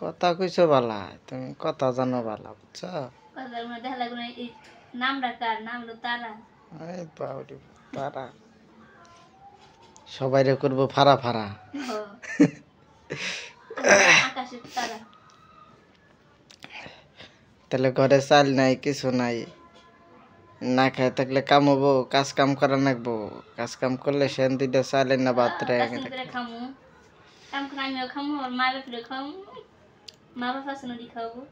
কথা কইছো বালা তুমি কথা জানো বালা বুঝছো মানে সবাই রে করবো ফারা ফাড়া তাহলে ঘরে চাল নাই কিছু নাই না খাই থাকলে কামাবো কাজ কাম করা নাকবো কাজ কাম করলে সেন দুইটা চালেন না হ্যাঁ, বাতরে খামু Tam kann ich mir kommen, aber mal wieder kommen. Mal was hast du nur die Kaufe?